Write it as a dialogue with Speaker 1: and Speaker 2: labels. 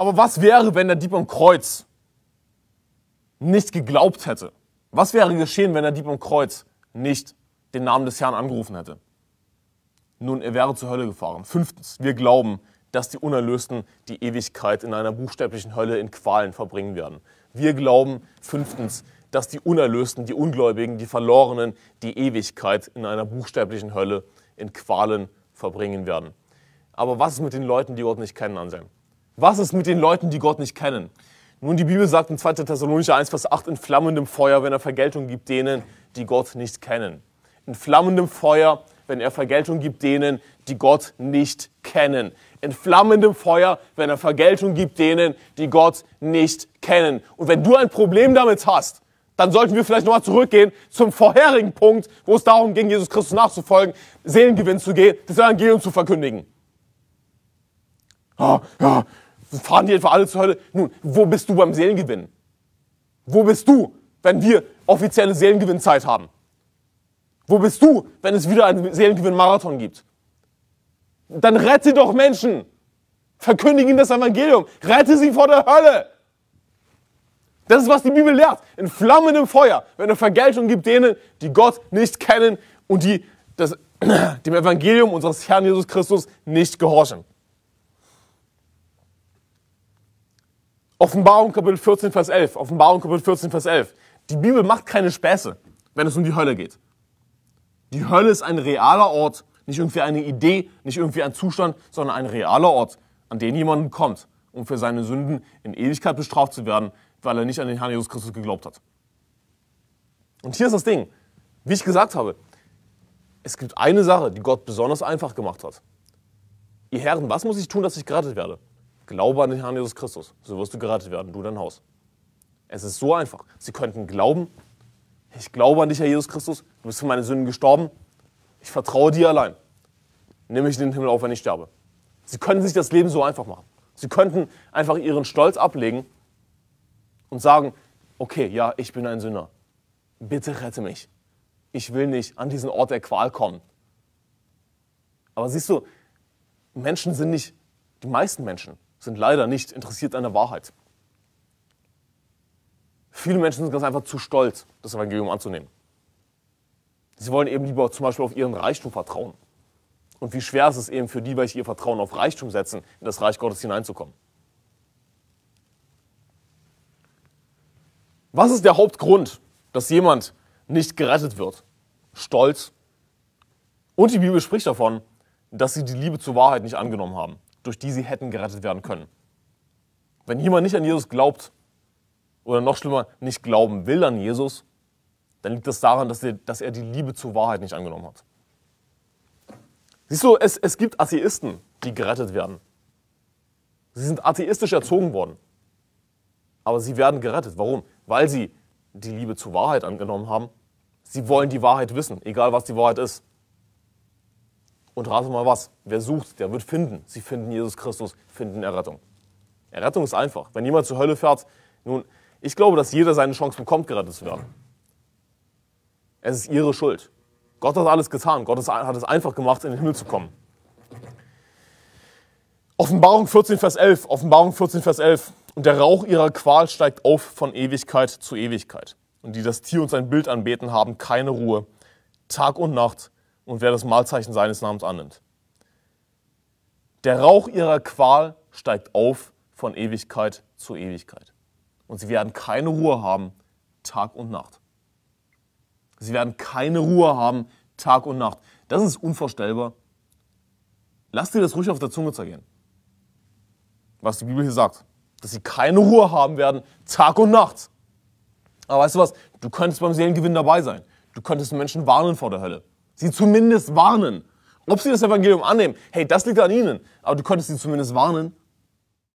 Speaker 1: Aber was wäre, wenn der Dieb am Kreuz nicht geglaubt hätte? Was wäre geschehen, wenn der Dieb am Kreuz nicht den Namen des Herrn angerufen hätte? Nun, er wäre zur Hölle gefahren. Fünftens, wir glauben, dass die Unerlösten die Ewigkeit in einer buchstäblichen Hölle in Qualen verbringen werden. Wir glauben fünftens, dass die Unerlösten, die Ungläubigen, die Verlorenen die Ewigkeit in einer buchstäblichen Hölle in Qualen verbringen werden. Aber was ist mit den Leuten, die Gott nicht kennen, Anselm? Was ist mit den Leuten, die Gott nicht kennen? Nun, die Bibel sagt in 2. Thessalonicher 1, Vers 8, in flammendem Feuer, wenn er Vergeltung gibt denen, die Gott nicht kennen. In flammendem Feuer, wenn er Vergeltung gibt denen, die Gott nicht kennen. In flammendem Feuer, wenn er Vergeltung gibt denen, die Gott nicht kennen. Und wenn du ein Problem damit hast, dann sollten wir vielleicht nochmal zurückgehen zum vorherigen Punkt, wo es darum ging, Jesus Christus nachzufolgen, Seelengewinn zu gehen, das Evangelium zu verkündigen. Ah, ja, fahren die etwa alle zur Hölle? Nun, wo bist du beim Seelengewinn? Wo bist du, wenn wir offizielle Seelengewinnzeit haben? Wo bist du, wenn es wieder einen Seelengewinn-Marathon gibt? Dann rette doch Menschen! Verkündige ihnen das Evangelium! Rette sie vor der Hölle! Das ist, was die Bibel lehrt. In flammendem Feuer, wenn er Vergeltung gibt denen, die Gott nicht kennen und die das, dem Evangelium unseres Herrn Jesus Christus nicht gehorchen. Offenbarung Kapitel 14, Vers 11. Offenbarung Kapitel 14, Vers 11. Die Bibel macht keine Späße, wenn es um die Hölle geht. Die Hölle ist ein realer Ort, nicht irgendwie eine Idee, nicht irgendwie ein Zustand, sondern ein realer Ort, an den jemand kommt, um für seine Sünden in Ewigkeit bestraft zu werden, weil er nicht an den Herrn Jesus Christus geglaubt hat. Und hier ist das Ding. Wie ich gesagt habe, es gibt eine Sache, die Gott besonders einfach gemacht hat. Ihr Herren, was muss ich tun, dass ich gerettet werde? Glaube an den Herrn Jesus Christus, so wirst du gerettet werden, du dein Haus. Es ist so einfach. Sie könnten glauben, ich glaube an dich, Herr Jesus Christus, du bist für meine Sünden gestorben, ich vertraue dir allein. Nimm mich in den Himmel auf, wenn ich sterbe. Sie könnten sich das Leben so einfach machen. Sie könnten einfach ihren Stolz ablegen und sagen, okay, ja, ich bin ein Sünder. Bitte rette mich. Ich will nicht an diesen Ort der Qual kommen. Aber siehst du, Menschen sind nicht, die meisten Menschen sind leider nicht interessiert an der Wahrheit. Viele Menschen sind ganz einfach zu stolz, das Evangelium anzunehmen. Sie wollen eben lieber zum Beispiel auf ihren Reichtum vertrauen. Und wie schwer ist es eben für die, welche ihr Vertrauen auf Reichtum setzen, in das Reich Gottes hineinzukommen. Was ist der Hauptgrund, dass jemand nicht gerettet wird? Stolz. Und die Bibel spricht davon, dass sie die Liebe zur Wahrheit nicht angenommen haben durch die sie hätten gerettet werden können. Wenn jemand nicht an Jesus glaubt oder noch schlimmer, nicht glauben will an Jesus, dann liegt das daran, dass er, dass er die Liebe zur Wahrheit nicht angenommen hat. Siehst du, es, es gibt Atheisten, die gerettet werden. Sie sind atheistisch erzogen worden. Aber sie werden gerettet. Warum? Weil sie die Liebe zur Wahrheit angenommen haben. Sie wollen die Wahrheit wissen, egal was die Wahrheit ist. Und rate mal was, wer sucht, der wird finden. Sie finden Jesus Christus, finden Errettung. Errettung ist einfach. Wenn jemand zur Hölle fährt, nun, ich glaube, dass jeder seine Chance bekommt, gerettet zu werden. Es ist ihre Schuld. Gott hat alles getan. Gott hat es einfach gemacht, in den Himmel zu kommen. Offenbarung 14, Vers 11. Offenbarung 14, Vers 11. Und der Rauch ihrer Qual steigt auf von Ewigkeit zu Ewigkeit. Und die das Tier und sein Bild anbeten, haben keine Ruhe. Tag und Nacht und wer das Mahlzeichen seines Namens annimmt. Der Rauch ihrer Qual steigt auf von Ewigkeit zu Ewigkeit. Und sie werden keine Ruhe haben, Tag und Nacht. Sie werden keine Ruhe haben, Tag und Nacht. Das ist unvorstellbar. Lass dir das ruhig auf der Zunge zergehen, was die Bibel hier sagt. Dass sie keine Ruhe haben werden, Tag und Nacht. Aber weißt du was? Du könntest beim Seelengewinn dabei sein. Du könntest Menschen warnen vor der Hölle. Sie zumindest warnen. Ob sie das Evangelium annehmen, hey, das liegt an ihnen. Aber du könntest sie zumindest warnen.